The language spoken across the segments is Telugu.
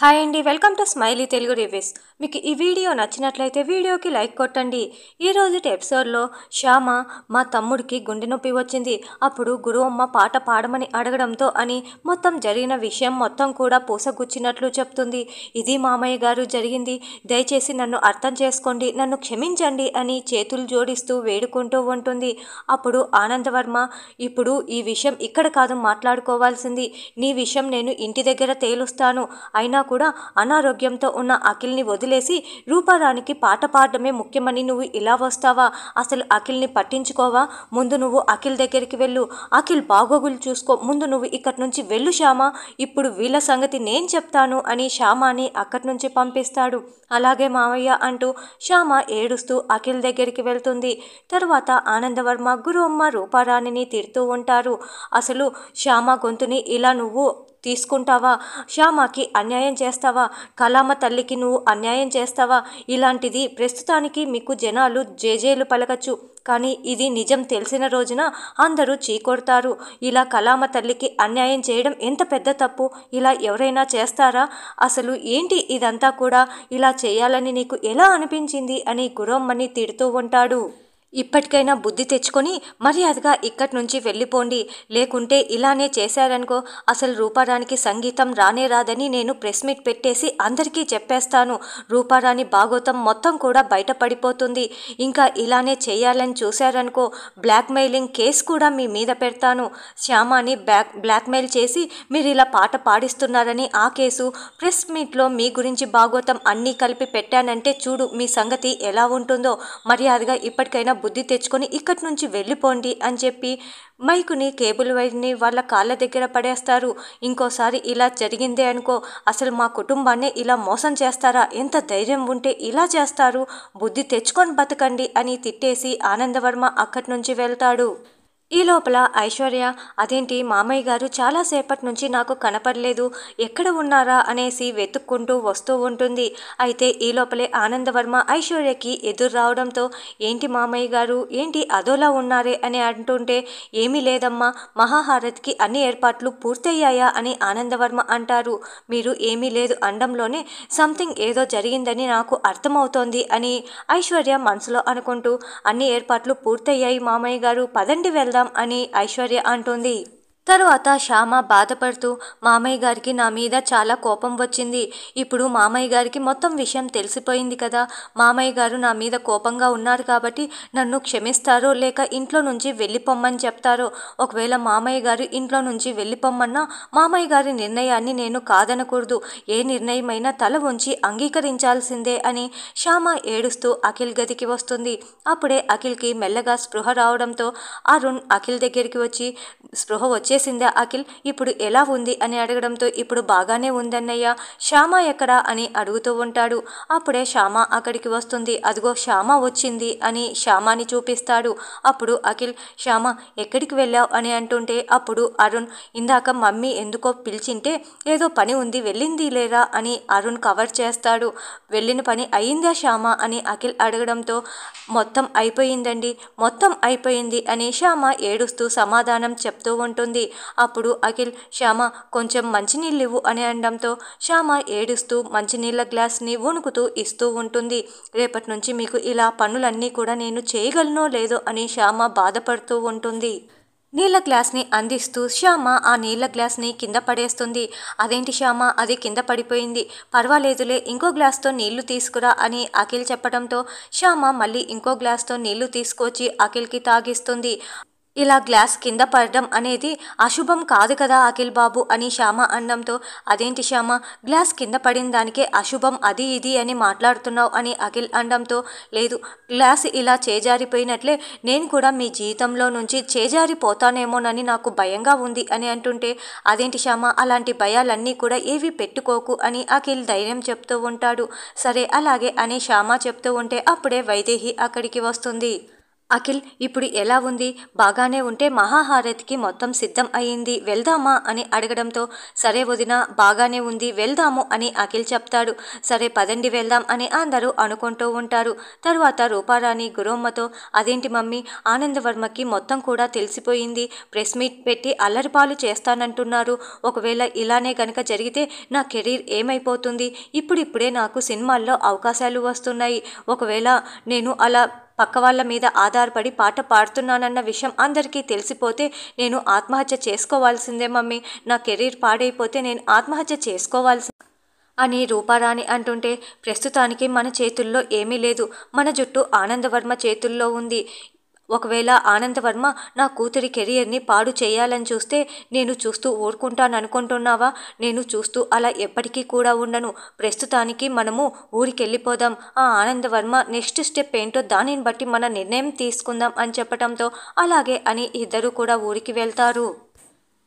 హాయ్ అండి welcome to Smiley Telugu reviews మీకు ఈ వీడియో నచ్చినట్లయితే వీడియోకి లైక్ కొట్టండి ఈరోజు ఎపిసోడ్లో శ్యామ మా తమ్ముడికి గుండె నొప్పి వచ్చింది అప్పుడు గురువమ్మ పాట పాడమని అడగడంతో అని మొత్తం జరిగిన విషయం మొత్తం కూడా పూసగుచ్చినట్లు చెప్తుంది ఇది మామయ్య గారు జరిగింది దయచేసి నన్ను అర్థం చేసుకోండి నన్ను క్షమించండి అని చేతులు జోడిస్తూ వేడుకుంటూ ఉంటుంది అప్పుడు ఆనందవర్మ ఇప్పుడు ఈ విషయం ఇక్కడ కాదు మాట్లాడుకోవాల్సింది నీ విషయం నేను ఇంటి దగ్గర తేలుస్తాను అయినా కూడా అనారోగ్యంతో ఉన్న అఖిల్ని వదిలేసి రూపారానికి పాట పాడడమే ముఖ్యమని నువ్వు ఇలా వస్తావా అసలు అఖిల్ని పట్టించుకోవా ముందు నువ్వు అఖిల్ దగ్గరికి వెళ్ళు అఖిల్ బాగోగులు చూసుకో ముందు నువ్వు ఇక్కడి నుంచి వెళ్ళు శ్యామ ఇప్పుడు వీళ్ళ సంగతి నేను చెప్తాను అని శ్యామాని అక్కడి నుంచి పంపిస్తాడు అలాగే మావయ్య అంటూ శ్యామ ఏడుస్తూ అఖిల్ దగ్గరికి వెళ్తుంది తరువాత ఆనందవర్మ గురు అమ్మ రూపారాణిని తిడుతూ ఉంటారు అసలు శ్యామ గొంతుని ఇలా నువ్వు తీసుకుంటావా శ్యామాకి అన్యాయం చేస్తావా కలామ తల్లికి నువ్వు అన్యాయం చేస్తావా ఇలాంటిది ప్రస్తుతానికి మీకు జనాలు జేజేలు పలకచ్చు కానీ ఇది నిజం తెలిసిన రోజున అందరూ చీకొడతారు ఇలా కలామ తల్లికి అన్యాయం చేయడం ఎంత పెద్ద తప్పు ఇలా ఎవరైనా చేస్తారా అసలు ఏంటి ఇదంతా కూడా ఇలా చేయాలని నీకు ఎలా అనిపించింది అని గురమ్మని తిడుతూ ఉంటాడు ఇప్పటికైనా బుద్ధి తెచ్చుకొని మర్యాదగా ఇక్కడి నుంచి వెళ్ళిపోండి లేకుంటే ఇలానే చేశారనుకో అసలు రూపారానికి సంగీతం రానే రాదని నేను ప్రెస్ మీట్ పెట్టేసి అందరికీ చెప్పేస్తాను రూపారాణి భాగోతం మొత్తం కూడా బయటపడిపోతుంది ఇంకా ఇలానే చేయాలని చూశారనుకో బ్లాక్మెయిలింగ్ కేసు కూడా మీ మీద పెడతాను శ్యామాని బ్లాక్ బ్లాక్మెయిల్ చేసి మీరు ఇలా పాట పాడిస్తున్నారని ఆ కేసు ప్రెస్ మీట్లో మీ గురించి భాగోతం అన్నీ కలిపి పెట్టానంటే చూడు మీ సంగతి ఎలా ఉంటుందో మర్యాదగా ఇప్పటికైనా బుద్ధి తెచ్చుకొని ఇక్కడి నుంచి వెళ్ళిపోండి అని చెప్పి మైకుని కేబుల్ వైర్ని వాళ్ళ కాళ్ళ దగ్గర పడేస్తారు ఇంకోసారి ఇలా జరిగిందే అనుకో అసలు మా కుటుంబాన్ని ఇలా మోసం చేస్తారా ఎంత ధైర్యం ఉంటే ఇలా చేస్తారు బుద్ధి తెచ్చుకొని బతకండి అని తిట్టేసి ఆనందవర్మ అక్కడి నుంచి వెళ్తాడు ఈ లోపల ఐశ్వర్య అదేంటి మామయ్య గారు చాలాసేపటి నుంచి నాకు కనపడలేదు ఎక్కడ ఉన్నారా అనేసి వెతుక్కుంటూ వస్తూ ఉంటుంది అయితే ఈ లోపలే ఆనందవర్మ ఐశ్వర్యకి ఎదురు రావడంతో ఏంటి మామయ్య గారు ఏంటి అదోలా ఉన్నారే అని అంటుంటే ఏమీ లేదమ్మా మహాహారత్కి అన్ని ఏర్పాట్లు పూర్తయ్యాయా అని ఆనందవర్మ అంటారు మీరు ఏమీ లేదు అండంలోనే సంథింగ్ ఏదో జరిగిందని నాకు అర్థమవుతోంది అని ఐశ్వర్య మనసులో అనుకుంటూ అన్ని ఏర్పాట్లు పూర్తయ్యాయి మామయ్య గారు పదండి వెళ్దాం చేసుకుందాం అని ఐశ్వర్య అంటుంది తరువాత శ్యామ బాధపడుతూ మామయ్య గారికి నా మీద చాలా కోపం వచ్చింది ఇప్పుడు మామయ్య గారికి మొత్తం విషయం తెలిసిపోయింది కదా మామయ్య గారు నా మీద కోపంగా ఉన్నారు కాబట్టి నన్ను క్షమిస్తారో లేక ఇంట్లో నుంచి వెళ్ళిపోమ్మని చెప్తారో ఒకవేళ మామయ్య గారు ఇంట్లో నుంచి వెళ్ళిపోమ్మన్నా మామయ్య గారి నిర్ణయాన్ని నేను కాదనకూడదు ఏ నిర్ణయమైనా తల ఉంచి అంగీకరించాల్సిందే అని శ్యామ ఏడుస్తూ అఖిల్ గదికి వస్తుంది అప్పుడే అఖిల్కి మెల్లగా స్పృహ రావడంతో అరుణ్ అఖిల్ దగ్గరికి వచ్చి స్పృహ వచ్చే చేసిందా అఖిల్ ఇప్పుడు ఎలా ఉంది అని అడగడంతో ఇప్పుడు బాగానే ఉందన్నయ్య శ్యామ ఎక్కడా అని అడుగుతూ ఉంటాడు అప్పుడే శ్యామ అక్కడికి వస్తుంది అదిగో శ్యామ వచ్చింది అని శ్యామాని చూపిస్తాడు అప్పుడు అఖిల్ శ్యామ ఎక్కడికి వెళ్ళావు అని అంటుంటే అప్పుడు అరుణ్ ఇందాక మమ్మీ ఎందుకో పిలిచింటే ఏదో పని ఉంది వెళ్ళింది లేరా అని అరుణ్ కవర్ చేస్తాడు వెళ్ళిన పని అయిందా శ్యామ అని అఖిల్ అడగడంతో మొత్తం అయిపోయిందండి మొత్తం అయిపోయింది అని శ్యామ ఏడుస్తూ సమాధానం చెప్తూ ఉంటుంది అప్పుడు అఖిల్ శ్యామ కొంచెం మంచినీళ్ళు ఇవ్వు అని అనడంతో శ్యామ ఏడుస్తూ మంచినీళ్ళ గ్లాస్ని వణుకుతూ ఇస్తూ ఉంటుంది రేపటి నుంచి మీకు ఇలా పనులన్నీ కూడా నేను చేయగలనో లేదో అని శ్యామ బాధపడుతూ ఉంటుంది నీళ్ళ గ్లాస్ని అందిస్తూ శ్యామ ఆ నీళ్ళ గ్లాస్ని కింద పడేస్తుంది అదేంటి శ్యామ అది కింద పడిపోయింది పర్వాలేదులే ఇంకో గ్లాస్తో నీళ్లు తీసుకురా అని అఖిల్ చెప్పడంతో శ్యామ మళ్ళీ ఇంకో గ్లాస్తో నీళ్లు తీసుకొచ్చి అఖిల్కి తాగిస్తుంది ఇలా గ్లాస్ కింద పడడం అనేది అశుభం కాదు కదా అఖిల్ బాబు అని శ్యామ అనడంతో అదేంటి శ్యామ గ్లాస్ కింద పడిన దానికే అశుభం అది ఇది అని మాట్లాడుతున్నావు అని అఖిల్ అనడంతో లేదు గ్లాస్ ఇలా చేజారిపోయినట్లే నేను కూడా మీ జీవితంలో నుంచి చేజారిపోతానేమోనని నాకు భయంగా ఉంది అని అంటుంటే అదేంటి శ్యామ అలాంటి భయాలన్నీ కూడా ఏవి పెట్టుకోకు అని అఖిల్ ధైర్యం చెప్తూ ఉంటాడు సరే అలాగే అని శ్యామ చెప్తూ ఉంటే అప్పుడే వైదేహి అక్కడికి వస్తుంది అఖిల్ ఇప్పుడు ఎలా ఉంది బాగానే ఉంటే మహాహారతికి మొత్తం సిద్ధం అయ్యింది వెళ్దామా అని అడగడంతో సరే వదిన బాగానే ఉంది వెళ్దాము అని అఖిల్ చెప్తాడు సరే పదండి వెళ్దాం అని అందరూ అనుకుంటూ ఉంటారు తరువాత రూపారాణి గురమ్మతో అదేంటి మమ్మీ ఆనందవర్మకి మొత్తం కూడా తెలిసిపోయింది ప్రెస్ మీట్ పెట్టి అల్లరిపాలు చేస్తానంటున్నారు ఒకవేళ ఇలానే గనక జరిగితే నా కెరీర్ ఏమైపోతుంది ఇప్పుడిప్పుడే నాకు సినిమాల్లో అవకాశాలు వస్తున్నాయి ఒకవేళ నేను అలా పక్క వాళ్ళ మీద ఆధారపడి పాట పాడుతున్నానన్న విషయం అందరికీ తెలిసిపోతే నేను ఆత్మహత్య చేసుకోవాల్సిందే మమ్మీ నా కెరీర్ పాడైపోతే నేను ఆత్మహత్య చేసుకోవాల్సి అని రూపారాణి అంటుంటే ప్రస్తుతానికి మన చేతుల్లో ఏమీ లేదు మన జుట్టు ఆనందవర్మ చేతుల్లో ఉంది ఒకవేళ ఆనందవర్మ నా కూతురి కెరియర్ని పాడు చేయాలని చూస్తే నేను చూస్తూ అనుకుంటున్నావా నేను చూస్తూ అలా ఎప్పటికీ కూడా ఉండను ప్రస్తుతానికి మనము ఊరికి వెళ్ళిపోదాం ఆ ఆనందవర్మ నెక్స్ట్ స్టెప్ ఏంటో దానిని బట్టి మన నిర్ణయం తీసుకుందాం అని చెప్పడంతో అలాగే అని ఇద్దరు కూడా ఊరికి వెళ్తారు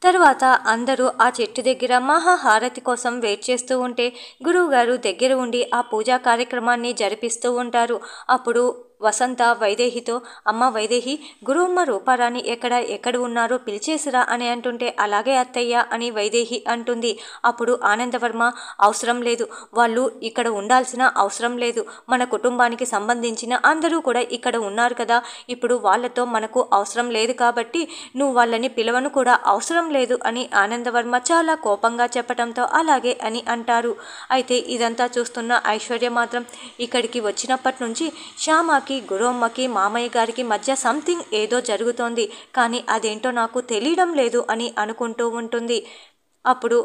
తర్వాత అందరూ ఆ చెట్టు దగ్గర మహాహారతి కోసం వెయిట్ చేస్తూ ఉంటే గురువుగారు దగ్గర ఉండి ఆ పూజా కార్యక్రమాన్ని జరిపిస్తూ ఉంటారు అప్పుడు వసంత వైదేహితో అమ్మ వైదేహి గురువమ్మ రూపారాణి ఎక్కడ ఎక్కడ ఉన్నారో పిలిచేసిరా అని అంటుంటే అలాగే అత్తయ్య అని వైదేహి అంటుంది అప్పుడు ఆనందవర్మ అవసరం లేదు వాళ్ళు ఇక్కడ ఉండాల్సిన అవసరం లేదు మన కుటుంబానికి సంబంధించిన అందరూ కూడా ఇక్కడ ఉన్నారు కదా ఇప్పుడు వాళ్ళతో మనకు అవసరం లేదు కాబట్టి నువ్వు వాళ్ళని పిలవను కూడా అవసరం లేదు అని ఆనందవర్మ చాలా కోపంగా చెప్పడంతో అలాగే అని అంటారు అయితే ఇదంతా చూస్తున్న ఐశ్వర్య మాత్రం ఇక్కడికి వచ్చినప్పటి నుంచి శ్యామకి అమ్మకి గురమ్మకి మామయ్య గారికి మధ్య సంథింగ్ ఏదో జరుగుతోంది కానీ అదేంటో నాకు తెలియడం లేదు అని అనుకుంటూ ఉంటుంది అప్పుడు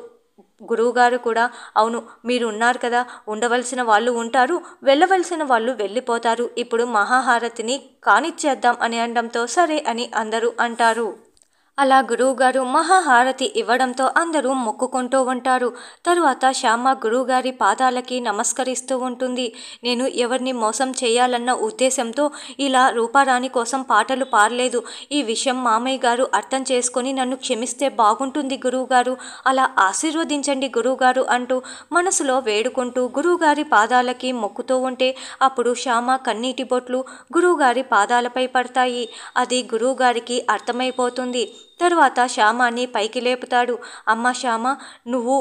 గురువుగారు కూడా అవును మీరు ఉన్నారు కదా ఉండవలసిన వాళ్ళు ఉంటారు వెళ్ళవలసిన వాళ్ళు వెళ్ళిపోతారు ఇప్పుడు మహాహారతిని కానిచ్చేద్దాం అని అనడంతో సరే అని అందరూ అంటారు అలా గురువుగారు మహాహారతి ఇవ్వడంతో అందరూ మొక్కుకుంటూ ఉంటారు తరువాత శ్యామ గురువుగారి పాదాలకి నమస్కరిస్తూ ఉంటుంది నేను ఎవరిని మోసం చేయాలన్న ఉద్దేశంతో ఇలా రూపారాణి కోసం పాటలు పాడలేదు ఈ విషయం మామయ్య గారు అర్థం చేసుకొని నన్ను క్షమిస్తే బాగుంటుంది గురువుగారు అలా ఆశీర్వదించండి గురువుగారు అంటూ మనసులో వేడుకుంటూ గురువుగారి పాదాలకి మొక్కుతూ ఉంటే అప్పుడు శ్యామ కన్నీటి బొట్లు గురువుగారి పాదాలపై పడతాయి అది గురువుగారికి అర్థమైపోతుంది తర్వాత శ్యామాని పైకి లేపుతాడు అమ్మ శ్యామ నువ్వు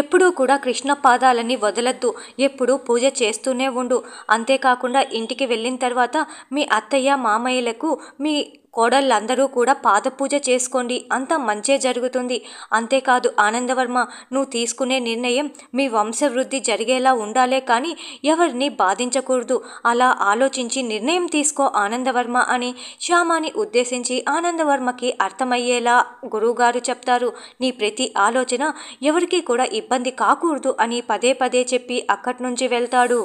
ఎప్పుడూ కూడా కృష్ణ పాదాలని వదలద్దు ఎప్పుడూ పూజ చేస్తూనే ఉండు అంతేకాకుండా ఇంటికి వెళ్ళిన తర్వాత మీ అత్తయ్య మామయ్యలకు మీ కోడళ్ళందరూ కూడా పాదపూజ చేసుకోండి అంత మంచే జరుగుతుంది అంతేకాదు ఆనందవర్మ నువ్వు తీసుకునే నిర్ణయం మీ వంశవృద్ధి జరిగేలా ఉండాలే కానీ ఎవరిని బాధించకూడదు అలా ఆలోచించి నిర్ణయం తీసుకో ఆనందవర్మ అని శ్యామాని ఉద్దేశించి ఆనందవర్మకి అర్థమయ్యేలా గురువుగారు చెప్తారు నీ ప్రతి ఆలోచన ఎవరికీ కూడా ఇబ్బంది కాకూడదు అని పదే పదే చెప్పి అక్కడి నుంచి వెళ్తాడు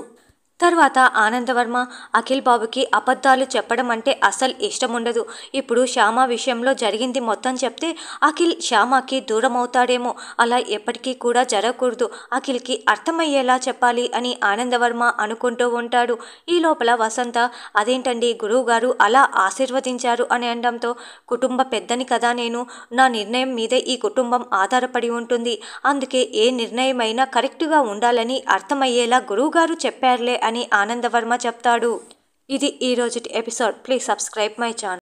తర్వాత ఆనందవర్మ అఖిల్ బాబుకి అబద్ధాలు చెప్పడం అంటే అసలు ఇష్టం ఉండదు ఇప్పుడు శ్యామ విషయంలో జరిగింది మొత్తం చెప్తే అఖిల్ శ్యామకి దూరం అవుతాడేమో అలా ఎప్పటికీ కూడా జరగకూడదు అఖిల్కి అర్థమయ్యేలా చెప్పాలి అని ఆనందవర్మ అనుకుంటూ ఉంటాడు ఈ లోపల వసంత అదేంటండి గురువుగారు అలా ఆశీర్వదించారు అని అనడంతో కుటుంబ పెద్దని కదా నేను నా నిర్ణయం మీదే ఈ కుటుంబం ఆధారపడి ఉంటుంది అందుకే ఏ నిర్ణయమైనా కరెక్ట్గా ఉండాలని అర్థమయ్యేలా గురువుగారు చెప్పారులే అని ఆనందవర్మ చెప్తాడు ఇది ఈరోజు episode please subscribe my channel